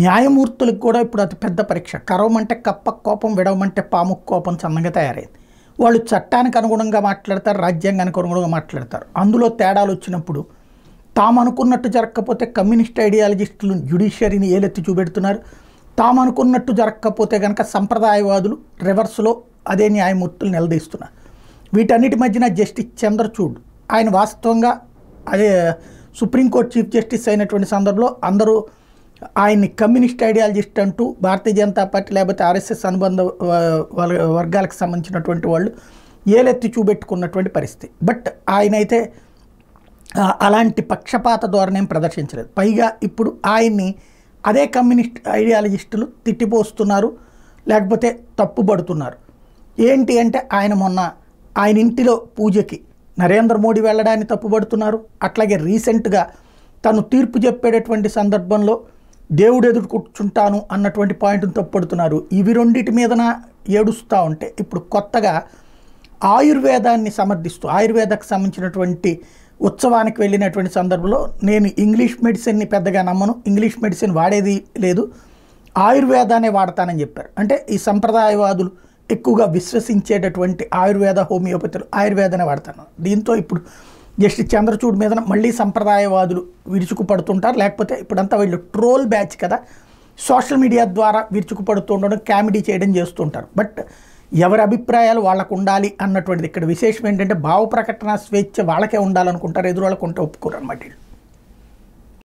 న్యాయమూర్తులకు కూడా ఇప్పుడు అతి పెద్ద పరీక్ష కరవమంటే కప్ప కోపం విడవమంటే పాము కోపం చందంగా తయారైంది వాళ్ళు చట్టానికి అనుగుణంగా మాట్లాడతారు రాజ్యాంగానికి అనుగుణంగా మాట్లాడతారు అందులో తేడాలు వచ్చినప్పుడు తాము అనుకున్నట్టు జరగకపోతే కమ్యూనిస్ట్ ఐడియాలజిస్టులు జ్యుడిషియరీని ఏలెత్తి చూపెడుతున్నారు తాము అనుకున్నట్టు జరగకపోతే కనుక సంప్రదాయవాదులు రివర్స్లో అదే న్యాయమూర్తులు నిలదీస్తున్నారు వీటన్నిటి మధ్యన జస్టిస్ చంద్రచూడ్ ఆయన వాస్తవంగా అదే సుప్రీంకోర్టు చీఫ్ జస్టిస్ అయినటువంటి సందర్భంలో అందరూ ఆయన్ని కమ్యూనిస్ట్ ఐడియాలజిస్ట్ అంటూ భారతీయ జనతా పార్టీ లేకపోతే ఆర్ఎస్ఎస్ అనుబంధ వర్గాలకు సంబంధించినటువంటి వాళ్ళు ఏలెత్తి చూపెట్టుకున్నటువంటి పరిస్థితి బట్ ఆయనైతే అలాంటి పక్షపాత ధోరణేం ప్రదర్శించలేదు పైగా ఇప్పుడు ఆయన్ని అదే కమ్యూనిస్ట్ ఐడియాలజిస్టులు తిట్టిపోస్తున్నారు లేకపోతే తప్పుపడుతున్నారు ఏంటి అంటే ఆయన మొన్న ఆయన ఇంటిలో పూజకి నరేంద్ర మోడీ వెళ్ళడాన్ని తప్పుపడుతున్నారు అట్లాగే రీసెంట్గా తను తీర్పు చెప్పేటటువంటి సందర్భంలో దేవుడు ఎదురు కూర్చుంటాను అన్నటువంటి పాయింట్ని తప్పుడుతున్నారు ఇవి రెండింటి మీదన ఏడుస్తూ ఉంటే ఇప్పుడు కొత్తగా ఆయుర్వేదాన్ని సమర్థిస్తూ ఆయుర్వేదకు సంబంధించినటువంటి ఉత్సవానికి వెళ్ళినటువంటి సందర్భంలో నేను ఇంగ్లీష్ మెడిసిన్ని పెద్దగా నమ్మను ఇంగ్లీష్ మెడిసిన్ వాడేది లేదు ఆయుర్వేదానే వాడతానని చెప్పారు అంటే ఈ సంప్రదాయవాదులు ఎక్కువగా విశ్వసించేటటువంటి ఆయుర్వేద హోమియోపతులు ఆయుర్వేదనే వాడతాను దీంతో ఇప్పుడు జస్ట్ చంద్రచూడ్ మీద మళ్ళీ సంప్రదాయవాదులు విరుచుకుపడుతుంటారు లేకపోతే ఇప్పుడంతా వీళ్ళు ట్రోల్ బ్యాచ్ కదా సోషల్ మీడియా ద్వారా విరుచుకుపడుతుండడం కామెడీ చేయడం చేస్తుంటారు బట్ ఎవరి అభిప్రాయాలు వాళ్ళకు ఉండాలి అన్నటువంటిది ఇక్కడ విశేషం ఏంటంటే భావ ప్రకటన స్వేచ్ఛ వాళ్ళకే ఉండాలనుకుంటారు ఎదురు వాళ్ళకుంటే ఒప్పుకోరు అనమాట వీళ్ళు